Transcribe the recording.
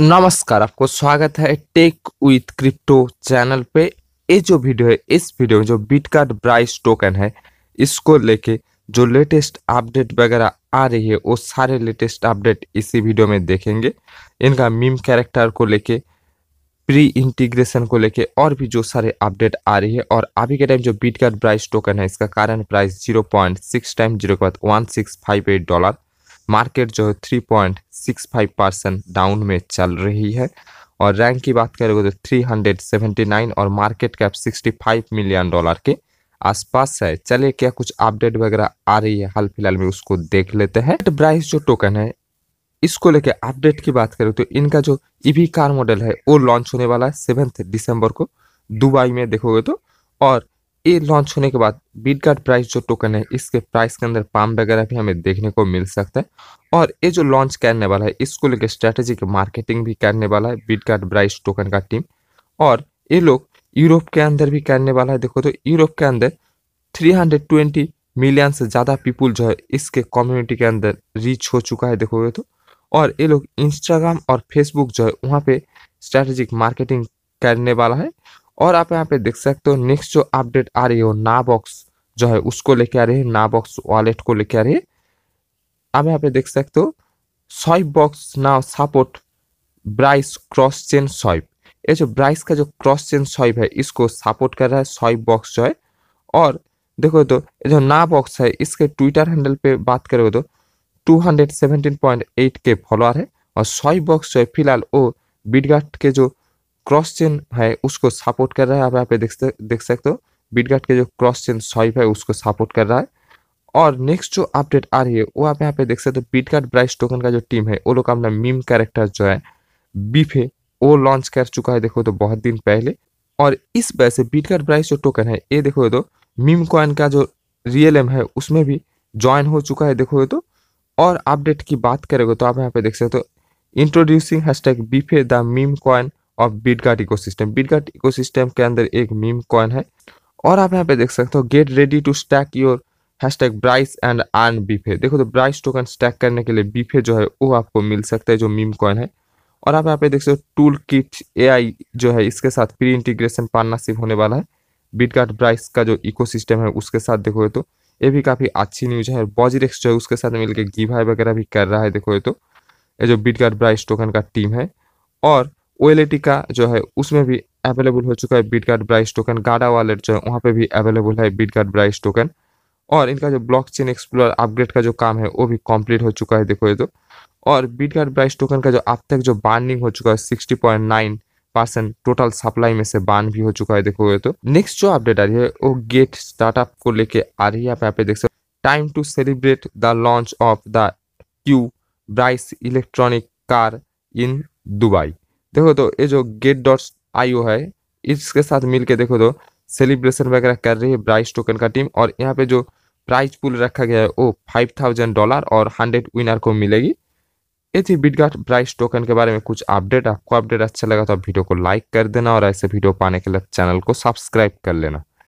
नमस्कार आपको स्वागत है टेक विथ क्रिप्टो चैनल पे ये जो वीडियो है इस वीडियो में जो बिटकार्ड ब्राइस टोकन है इसको लेके जो लेटेस्ट अपडेट वगैरह आ रही है वो सारे लेटेस्ट अपडेट इसी वीडियो में देखेंगे इनका मीम कैरेक्टर को लेके प्री इंटीग्रेशन को लेके और भी जो सारे अपडेट आ रही है और अभी के टाइम जो बिटकार्ड ब्राइस टोकन है इसका कारण price zero point six time zero के बाद one six five eight dollar market जो है three point six five percent down में चल रही है और रैंक की बात करेंगे तो थ्री हंड्रेड सेवेंटी नाइन और market cap sixty five million dollar के आसपास है चलिए क्या कुछ अपडेट वगैरह आ रही है हाल फिलहाल में उसको देख लेते हैं ब्राइस जो टोकन है इसको लेके अपडेट की बात करें तो इनका जो ईवी कार मॉडल है वो लॉन्च होने वाला है सेवेंथ दिसंबर को दुबई में देखोगे तो और ये लॉन्च होने के बाद बीटगार्ड प्राइस जो टोकन है इसके प्राइस के अंदर पाम वगैरह भी हमें देखने को मिल सकता है और ये जो लॉन्च करने वाला है इसको लेकर स्ट्रेटेजिक मार्केटिंग भी करने वाला है बीटगार्ड प्राइस टोकन का टीम और ये लोग यूरोप के अंदर भी करने वाला है देखो तो यूरोप के अंदर थ्री मिलियन से ज़्यादा पीपुल जो है इसके कम्युनिटी के अंदर रीच हो चुका है देखोगे तो और ये लोग इंस्टाग्राम और फेसबुक जो है वहाँ पे स्ट्रैटेजिक मार्केटिंग करने वाला है और आप यहाँ पे देख सकते हो नेक्स्ट जो अपडेट आ रही है ना बॉक्स जो है उसको लेके आ रही है ना बॉक्स वॉलेट को लेके आ रही है आप यहाँ पे देख सकते हो swipe box now support Brise cross chain swipe ये जो ब्राइस का जो क्रॉस चेन स्वाइप है इसको सपोर्ट कर रहा है स्वाइप बॉक्स जो है और देखो तो जो ना बॉक्स है इसके ट्विटर हैंडल पे बात करोगे तो 217.8 के फॉलोअर है और स्वाइप बॉक्स जो है फिलहाल वो बिटगाट के जो क्रॉस चेन है उसको सपोर्ट कर रहा है आप यहाँ पे देख देख सकते हो बिटगार्ड के जो क्रॉस चेन स्वाइप है उसको सपोर्ट कर रहा है और नेक्स्ट जो अपडेट आ रही है वो आप यहाँ पे देख सकते हो बीट गार्ड ब्राइस टोकन का जो टीम है वो लोग अपना मीम कैरेक्टर जो है बीफे वो लॉन्च कर चुका है देखो तो बहुत दिन पहले और इस वजह से बीट ब्राइस जो टोकन है ये देखो तो मीम कॉइन का जो रियल एम है उसमें भी ज्वाइन हो चुका है देखो तो और अपडेट की बात करेगा तो आप यहाँ पे देख सकते हो इंट्रोड्यूसिंग हैशटैग बीफे the meme coin of Bitgert ecosystem Bitgert ecosystem के अंदर एक मीम कॉइन है और आप यहाँ पे देख सकते हो get ready to stack your hash tag Brise and earn बीफे देखो तो ब्राइस टोकन स्टैक करने के लिए बीफे जो है वो आपको मिल सकता है जो मीम कॉइन है और आप यहाँ पे देख सकते हो टूल किट एआई जो है इसके साथ प्री इंटीग्रेशन पार्टनरशिप होने वाला है बीटगार्ड ब्राइस का जो इकोसिस्टम है उसके साथ देखोगे तो ये भी काफ़ी अच्छी न्यूज है और जो है उसके साथ मिलकर गिव वगैरह भी कर रहा है देखो ये तो ये जो बीटगार्ड ब्राइस टोकन का टीम है और ओएलएटी जो है उसमें भी अवेलेबल हो चुका है बीट गार्ड ब्राइस टोकन गाडा वॉलेट जो है वहाँ पे भी अवेलेबल है बीट गार्ड ब्राइस टोकन और इनका जो ब्लॉकचेन एक्सप्लोर अपग्रेड का जो काम है वो भी कंप्लीट हो चुका है देखो ये तो और बीट गार्ड ब्राइस टोकन का जो अब तक जो बार्निंग हो चुका है sixty point nine percent total supply में से बान भी हो चुका है देखो ये तो नेक्स्ट जो अपडेट आ रही है वो गेट स्टार्टअप को लेके आ रही है आप यहाँ पे देख सकते time to celebrate the launch of the Q Brise electronic car in Dubai देखो तो ये जो गेट डॉट आईओ है इसके साथ मिलके देखो तो सेलिब्रेशन वगैरह कर रही है ब्राइस टोकन का टीम और यहाँ पे जो प्राइज पुल रखा गया है वो फाइव थाउजेंड डॉलर और हंड्रेड विनर को मिलेगी ये थी बिटगाट ब्राइस टोकन के बारे में कुछ अपडेट आपको अपडेट अच्छा लगा तो आप वीडियो को लाइक कर देना और ऐसे वीडियो पाने के लिए चैनल को सब्सक्राइब कर लेना